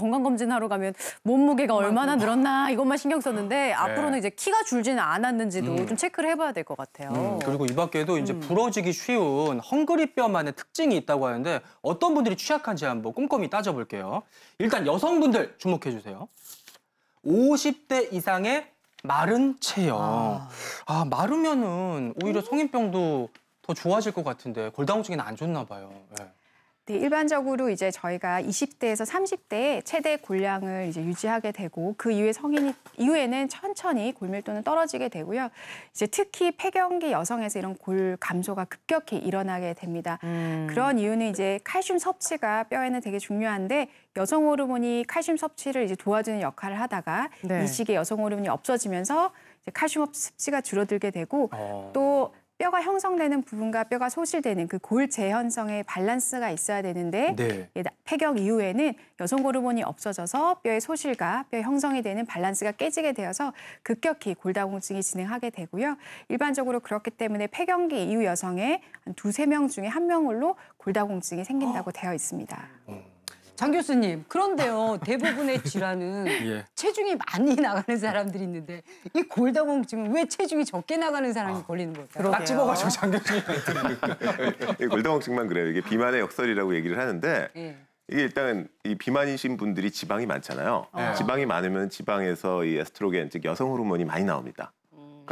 건강검진하러 가면 몸무게가 얼마나 늘었나 이것만 신경 썼는데 네. 앞으로는 이제 키가 줄지는 않았는지도 음. 좀 체크를 해봐야 될 것 같아요. 음, 그리고 이 밖에도 이제 음. 부러지기 쉬운 헝그리뼈만의 특징이 있다고 하는데 어떤 분들이 취약한지 한번 꼼꼼히 따져볼게요. 일단 여성분들 주목해주세요. 50대 이상의 마른 체형. 아, 아 마르면은 오히려 음. 성인병도 더 좋아질 것 같은데 골다공증에는 안 좋나 봐요. 네. 네, 일반적으로 이제 저희가 20대에서 30대에 최대 골량을 이제 유지하게 되고 그 이후에 성인 이후에는 이 천천히 골밀도는 떨어지게 되고요. 이제 특히 폐경기 여성에서 이런 골 감소가 급격히 일어나게 됩니다. 음. 그런 이유는 이제 칼슘 섭취가 뼈에는 되게 중요한데 여성 호르몬이 칼슘 섭취를 이제 도와주는 역할을 하다가 네. 이 시기에 여성 호르몬이 없어지면서 이제 칼슘 섭취가 줄어들게 되고 어. 또 뼈가 형성되는 부분과 뼈가 소실되는 그 골재현성의 밸런스가 있어야 되는데 네. 폐경 이후에는 여성 호르몬이 없어져서 뼈의 소실과 뼈 형성이 되는 밸런스가 깨지게 되어서 급격히 골다공증이 진행하게 되고요. 일반적으로 그렇기 때문에 폐경기 이후 여성의 한 두 세 명 중에 한 명으로 골다공증이 생긴다고 어? 되어 있습니다. 어. 장 교수님, 그런데요. 대부분의 질환은 예. 체중이 많이 나가는 사람들이 있는데 이 골다공증은 왜 체중이 적게 나가는 사람이 아, 걸리는 걸까요? 딱 집어가지고 장 교수님. 예, 골다공증만 그래요. 이게 비만의 역설이라고 얘기를 하는데 예. 이게 일단 은이 비만이신 분들이 지방이 많잖아요. 예. 지방이 많으면 지방에서 이 에스트로겐, 즉 여성 호르몬이 많이 나옵니다.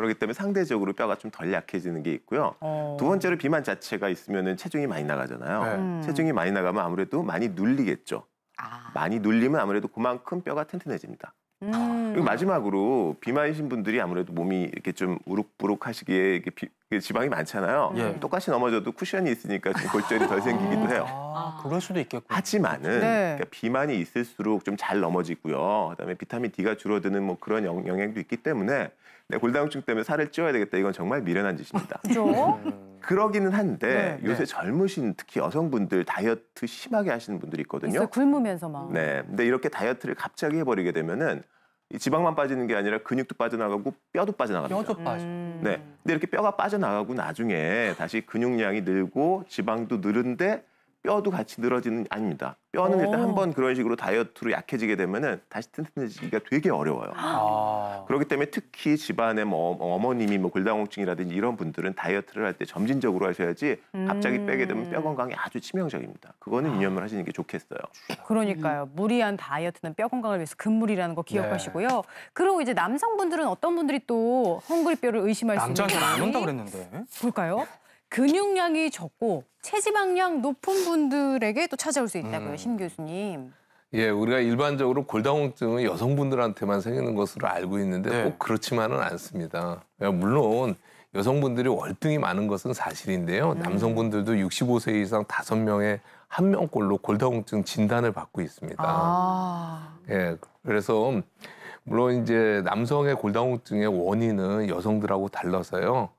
그렇기 때문에 상대적으로 뼈가 좀 덜 약해지는 게 있고요. 어. 두 번째로 비만 자체가 있으면 체중이 많이 나가잖아요. 네. 음. 체중이 많이 나가면 아무래도 많이 눌리겠죠. 아. 많이 눌리면 아무래도 그만큼 뼈가 튼튼해집니다. 음. 그리고 마지막으로 비만이신 분들이 아무래도 몸이 이렇게 좀 우룩부룩 하시기에 이게 비, 지방이 많잖아요. 예. 똑같이 넘어져도 쿠션이 있으니까 좀 골절이 덜 생기기도 음. 해요. 아. 아, 그럴 수도 있겠고. 하지만은 네. 그러니까 비만이 있을수록 좀 잘 넘어지고요. 그다음에 비타민 D가 줄어드는 뭐 그런 영향도 있기 때문에 내 네, 골다공증 때문에 살을 찌워야 되겠다. 이건 정말 미련한 짓입니다. 아, 음. 그러기는 한데 네, 네. 요새 네. 젊으신 특히 여성분들 다이어트 심하게 하시는 분들이 있거든요. 있어요, 굶으면서 막. 네. 근데 이렇게 다이어트를 갑자기 해버리게 되면은 이 지방만 빠지는 게 아니라 근육도 빠져나가고 뼈도 빠져나가니다 뼈도 빠져. 음... 네. 근데 이렇게 뼈가 빠져나가고 나중에 다시 근육량이 늘고 지방도 늘은데 뼈도 같이 늘어지는 아닙니다. 뼈는 오. 일단 한 번 그런 식으로 다이어트로 약해지게 되면은 다시 튼튼해지기가 되게 어려워요. 아. 그렇기 때문에 특히 집안에 뭐 어머님이 뭐 골다공증이라든지 이런 분들은 다이어트를 할 때 점진적으로 하셔야지 갑자기 빼게 되면 음. 뼈 건강에 아주 치명적입니다. 그거는 유념을 아. 하시는 게 좋겠어요. 그러니까요. 무리한 다이어트는 뼈 건강을 위해서 금물이라는 거 기억하시고요. 네. 그리고 이제 남성분들은 어떤 분들이 또 헝그리뼈를 의심할 수 있는지 남자는 안 온다 그랬는데. 볼까요? 근육량이 적고 체지방량 높은 분들에게 또 찾아올 수 있다고요, 음. 심 교수님. 예, 우리가 일반적으로 골다공증은 여성분들한테만 생기는 것으로 알고 있는데 네. 꼭 그렇지만은 않습니다. 물론 여성분들이 월등히 많은 것은 사실인데요. 음. 남성분들도 65세 이상 5명에 한 명꼴로 골다공증 진단을 받고 있습니다. 아. 예, 그래서 물론 이제 남성의 골다공증의 원인은 여성들하고 달라서요.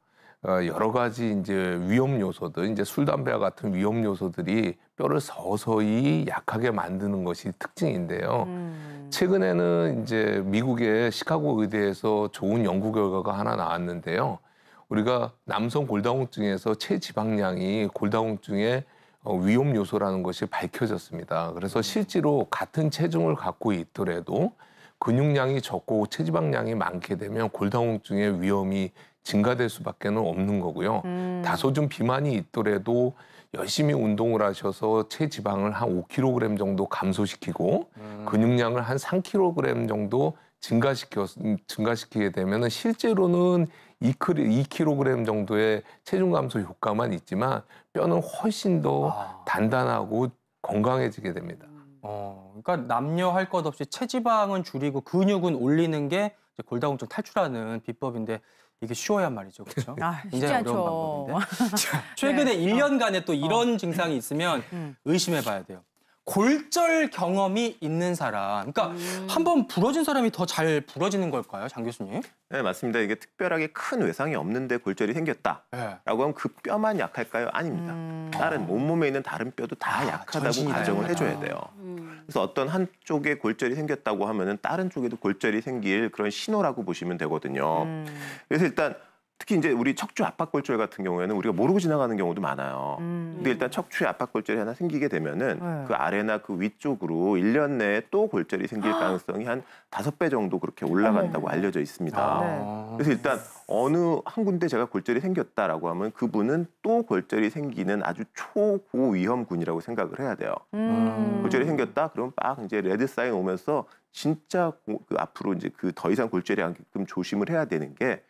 어, 여러 가지 이제 위험 요소들, 이제 술, 담배와 같은 위험 요소들이 뼈를 서서히 약하게 만드는 것이 특징인데요. 음. 최근에는 이제 미국의 시카고 의대에서 좋은 연구 결과가 하나 나왔는데요. 우리가 남성 골다공증에서 체지방량이 골다공증의 어, 위험 요소라는 것이 밝혀졌습니다. 그래서 실제로 같은 체중을 갖고 있더라도 근육량이 적고 체지방량이 많게 되면 골다공증의 위험이 증가될 수밖에 는 없는 거고요. 음. 다소 좀 비만이 있더라도 열심히 운동을 하셔서 체지방을 한 5kg 정도 감소시키고 음. 근육량을 한 3kg 정도 증가시켜 증가시키게 되면은 실제로는 2kg 정도의 체중 감소 효과만 있지만 뼈는 훨씬 더 아. 단단하고 건강해지게 됩니다. 어, 그러니까 남녀 할 것 없이 체지방은 줄이고 근육은 올리는 게 골다공증 탈출하는 비법인데 이게 쉬워야 말이죠, 그렇죠? 아, 굉장히 어려운 방법인데. 자, 최근에 네. 1년간에또 어. 이런 어. 증상이 있으면 음. 의심해봐야 돼요. 골절 경험이 있는 사람, 그러니까 음. 한번 부러진 사람이 더 잘 부러지는 걸까요, 장 교수님? 네, 맞습니다. 이게 특별하게 큰 외상이 없는데 골절이 생겼다라고 네. 하면 그 뼈만 약할까요? 아닙니다. 음. 다른 온몸에 있는 다른 뼈도 다 아, 약하다고 가정을 해줘야 돼요. 음. 그래서 어떤 한쪽에 골절이 생겼다고 하면은 다른 쪽에도 골절이 생길 그런 신호라고 보시면 되거든요. 음. 그래서 일단 특히 이제 우리 척추 압박골절 같은 경우에는 우리가 모르고 지나가는 경우도 많아요. 음. 근데 일단 척추의 압박골절이 하나 생기게 되면은 네. 그 아래나 그 위쪽으로 1년 내에 또 골절이 생길 아. 가능성이 한 5배 정도 그렇게 올라간다고 네. 알려져 있습니다. 아, 네. 그래서 일단 어느 한 군데 제가 골절이 생겼다라고 하면 그분은 또 골절이 생기는 아주 초고 위험군이라고 생각을 해야 돼요. 음. 골절이 생겼다 그러면 막 이제 레드 사인 오면서 진짜 그 앞으로 이제 그 더 이상 골절이 안게끔 조심을 해야 되는 게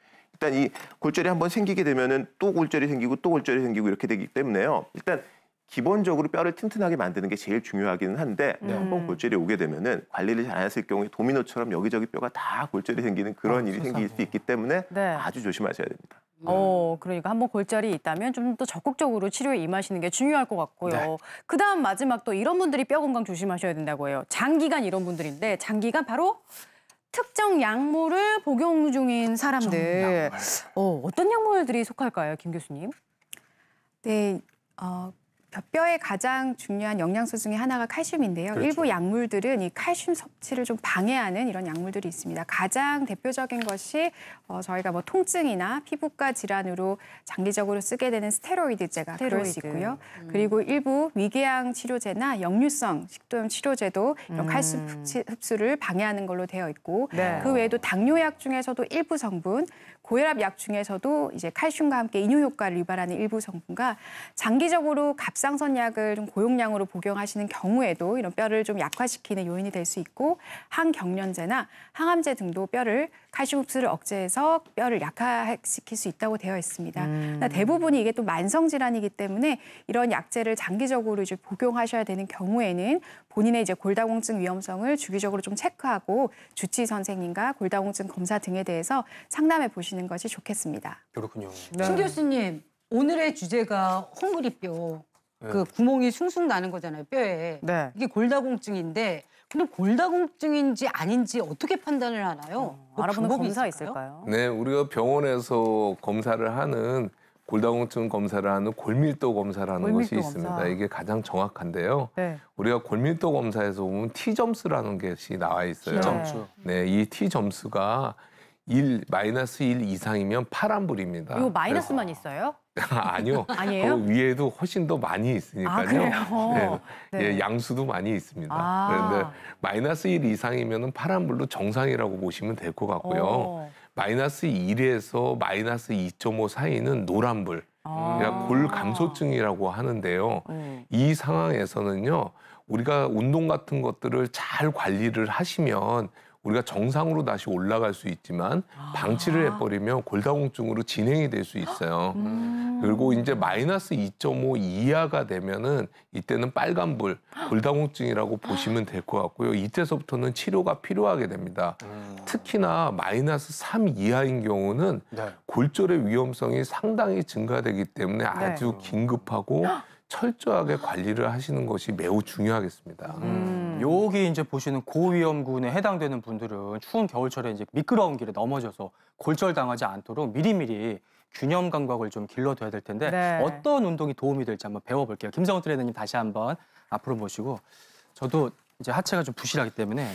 일단 이 골절이 한번 생기게 되면은 또 골절이 생기고 또 골절이 생기고 이렇게 되기 때문에요. 일단 기본적으로 뼈를 튼튼하게 만드는 게 제일 중요하기는 한데 네. 한번 골절이 오게 되면은 관리를 잘 안 했을 경우에 도미노처럼 여기저기 뼈가 다 골절이 생기는 그런 아, 일이 세상에. 생길 수 있기 때문에 네. 아주 조심하셔야 됩니다. 네. 어, 그러니까 한 번 골절이 있다면 좀 더 적극적으로 치료에 임하시는 게 중요할 것 같고요. 네. 그다음 마지막 또 이런 분들이 뼈 건강 조심하셔야 된다고 해요. 장기간 이런 분들인데 장기간 바로 특정 약물을 복용 중인 사람들 약물. 어, 어떤 약물들이 속할까요, 김 교수님? 네, 어, 아, 뼈의 가장 중요한 영양소 중에 하나가 칼슘인데요. 그렇죠. 일부 약물들은 이 칼슘 섭취를 좀 방해하는 이런 약물들이 있습니다. 가장 대표적인 것이 어, 저희가 뭐 통증이나 피부과 질환으로 장기적으로 쓰게 되는 스테로이드제가 스테로이드. 그럴 수 있고요. 음. 그리고 일부 위궤양 치료제나 역류성 식도염 치료제도 이런 음. 칼슘 흡수를 방해하는 걸로 되어 있고 네. 그 외에도 당뇨약 중에서도 일부 성분, 고혈압 약 중에서도 이제 칼슘과 함께 이뇨 효과를 유발하는 일부 성분과 장기적으로 갑 갑상선약을 좀 고용량으로 복용하시는 경우에도 이런 뼈를 좀 약화시키는 요인이 될 수 있고 항경련제나 항암제 등도 뼈를 칼슘 흡수를 억제해서 뼈를 약화시킬 수 있다고 되어 있습니다. 그러니까 음. 대부분이 이게 또 만성 질환이기 때문에 이런 약제를 장기적으로 이제 복용하셔야 되는 경우에는 본인의 이제 골다공증 위험성을 주기적으로 좀 체크하고 주치 선생님과 골다공증 검사 등에 대해서 상담해 보시는 것이 좋겠습니다. 그렇군요. 네. 신 교수님 오늘의 주제가 홍그리뼈 네. 그 구멍이 숭숭 나는 거잖아요, 뼈에. 네. 이게 골다공증인데 근데 골다공증인지 아닌지 어떻게 판단을 하나요? 어, 그 알아보는 검사 있을까요? 있을까요? 네, 우리가 병원에서 검사를 하는 골다공증 검사를 하는 골밀도 검사라는 골밀도 것이 검사. 있습니다. 이게 가장 정확한데요. 네. 우리가 골밀도 검사에서 보면 T 점수라는 것이 나와 있어요. 점수. 네, 이 T 점수가 1 마이너스 1 이상이면 파란불입니다. 이 마이너스만 그래서. 있어요? 아니요. 아니에요? 그 위에도 훨씬 더 많이 있으니까요. 아, 네. 네. 예, 양수도 많이 있습니다. 아. 그런데 네, 마이너스 1 이상이면 파란불로 정상이라고 보시면 될 것 같고요. 어. 마이너스 1에서 마이너스 2.5 사이는 노란불, 아. 골 감소증이라고 하는데요. 음. 이 상황에서는요, 우리가 운동 같은 것들을 잘 관리를 하시면 우리가 정상으로 다시 올라갈 수 있지만 방치를 아. 해버리면 골다공증으로 진행이 될 수 있어요. 음. 그리고 이제 마이너스 2.5 이하가 되면은 이때는 빨간불 골다공증이라고 보시면 될 것 같고요. 이때서부터는 치료가 필요하게 됩니다. 음. 특히나 마이너스 3 이하인 경우는 네. 골절의 위험성이 상당히 증가되기 때문에 네. 아주 긴급하고 철저하게 관리를 하시는 것이 매우 중요하겠습니다. 음. 음. 여기 이제 보시는 고위험군에 해당되는 분들은 추운 겨울철에 이제 미끄러운 길에 넘어져서 골절당하지 않도록 미리미리 균형 감각을 좀 길러둬야 될 텐데 네. 어떤 운동이 도움이 될지 한번 배워볼게요. 김성훈 트레이너님 다시 한번 앞으로 모시고 저도 이제 하체가 좀 부실하기 때문에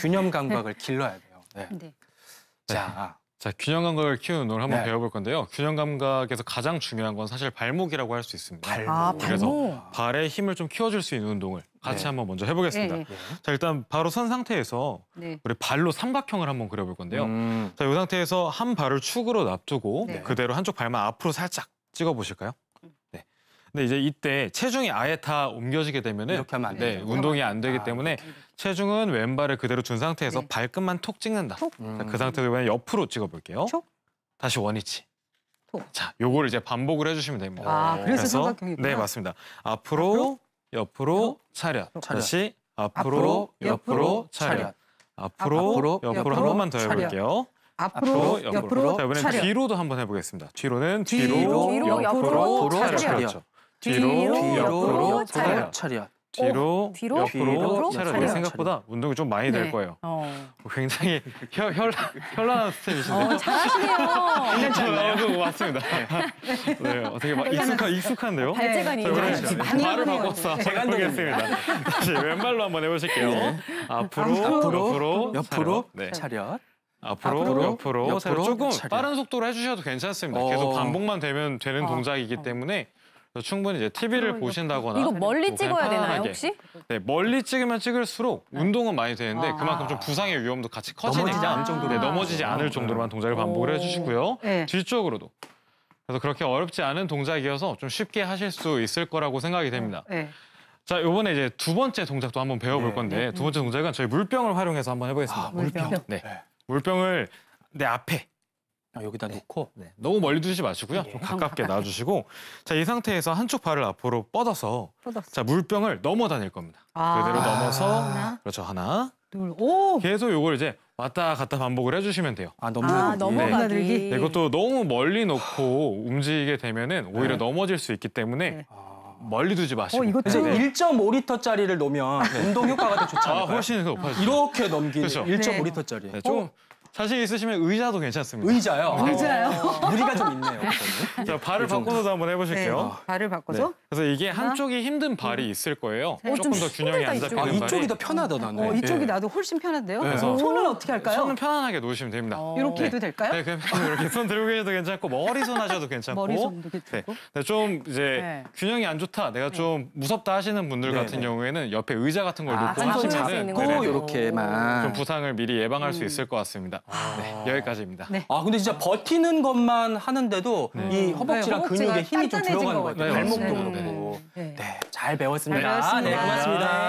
균형 감각을 길러야 돼요. 네. 네. 자, 네. 자, 균형 감각을 키우는 운동을 한번 네. 배워볼 건데요. 균형 감각에서 가장 중요한 건 사실 발목이라고 할 수 있습니다. 발목. 아, 발목. 그래서 아. 발에 힘을 좀 키워줄 수 있는 운동을 같이 네. 한번 먼저 해보겠습니다. 네, 네. 자 일단 바로 선 상태에서 네. 우리 발로 삼각형을 한번 그려볼 건데요. 음... 자이 상태에서 한 발을 축으로 놔두고 네. 그대로 한쪽 발만 앞으로 살짝 찍어보실까요? 네. 근데 이제 이때 체중이 아예 다 옮겨지게 되면은 이렇게 하면 안 네, 되죠. 운동이 안 되기 아, 때문에 네. 체중은 왼발을 그대로 준 상태에서 발끝만 톡 찍는다. 톡. 자, 음. 그상태로 그냥 옆으로 찍어볼게요. 톡. 다시 원위치. 톡. 자, 요거를 이제 반복을 해주시면 됩니다. 아, 그래서, 그래서 삼각형이구나. 네, 맞습니다. 앞으로? 앞으로? 옆으로 차렷. 다시 앞으로, 앞으로 옆으로 차렷. 앞으로, 옆으로 한 번만 더 해볼게요. 앞으로, 옆으로. 자, 이번엔 뒤로도 한번 해보겠습니다. 뒤로는 뒤로, 옆으로, 차렷. 그렇죠. 뒤로, 뒤로 옆으로, 차렷. 뒤로, 어, 뒤로? 옆으로 차를 차려. 생각보다 차려. 운동이 좀 많이 네. 될 거예요. 어. 어 굉장히 혈, 혈, 혈난 스텝이신데. 어, 잘하시네요. 1년 왔습니다. 네. 네, 어떻게 막익숙하 익숙한데요? 발재간이 네, 그렇죠. 발을 바꿔서 네. 가하겠습니다 다시 왼발로 한번 해보실게요. 네. 앞으로, 앞으로, 옆으로, 옆으로 차렷. 차 앞으로, 앞으로, 옆으로, 옆으로, 조금 차렷. 빠른 속도로 해주셔도 괜찮습니다. 어. 계속 반복만 되면 되는 어. 동작이기 때문에 충분히 이제 TV를 보신다거나 이거 멀리 뭐 찍어야 되나요 혹시? 네 멀리 찍으면 찍을수록 네. 운동은 많이 되는데 아 그만큼 좀 부상의 위험도 같이 커지니까 넘어지지 않을 정도로 네, 넘어지지 않을 네. 정도로만 동작을 반복을 해주시고요 네. 뒤쪽으로도 그래서 그렇게 어렵지 않은 동작이어서 좀 쉽게 하실 수 있을 거라고 생각이 됩니다. 네. 자, 이번에 이제 두 번째 동작도 한번 배워볼 네. 건데 두 번째 동작은 저희 물병을 활용해서 한번 해보겠습니다. 아, 물병. 네. 물병을 내 앞에 아, 여기다 네. 놓고 네. 너무 멀리 두지 마시고요. 예. 좀 가깝게 놔주시고 자 이 상태에서 한쪽 발을 앞으로 뻗어서 뻗었어. 자 물병을 넘어 다닐 겁니다. 아 그대로 넘어서 하 그렇죠 하나 둘 오. 계속 요걸 이제 왔다 갔다 반복을 해주시면 돼요. 아넘어 아, 넘어가기. 아, 네. 네. 이것도 너무 멀리 놓고 움직이게 되면은 오히려 네. 넘어질 수 있기 때문에 네. 아. 멀리 두지 마시고. 어, 이것 네. 1.5리터짜리를 놓으면 운동 효과가 더 좋잖아요. 아, 훨씬 높아요. 이렇게 넘기는 그렇죠. 1.5리터짜리. 네, 좀 어? 자신 있으시면 의자도 괜찮습니다. 의자요? 아. 의자요? 어, 무리가 좀 있네요. 자, 발을 바꿔서도 한번 해보실게요. 네, 발을 바꿔서? 네. 그래서 이게 한쪽이 힘든 발이 있을 거예요. 어, 조금 더 균형이 안 잡히는 아, 발이. 이쪽이 더 편하다, 나는. 어, 이쪽이 네. 나도 훨씬 편한데요? 그 손은 어떻게 할까요? 손은 편안하게 놓으시면 됩니다. 어. 이렇게 네. 해도 될까요? 네, 그냥 이렇게 손 들고 계셔도 괜찮고 머리손 하셔도 괜찮고. 머리손도 네. 괜찮고. 네, 좀 이제 네. 균형이 안 좋다, 내가 좀 무섭다 하시는 분들 같은 경우에는 옆에 의자 같은 걸 아, 놓고 아, 하시면 이렇게만 좀 부상을 미리 예방할 수 음. 있을 것 같습니다. 아, 네, 아. 여기까지입니다. 네. 아 근데 진짜 버티는 것만 하는데도 네. 이 허벅지랑 네, 근육에 힘이 좀 들어가는 것 같아요. 네, 발목도 그렇고. 네. 네, 잘 배웠습니다. 잘 배웠습니다. 네, 고맙습니다.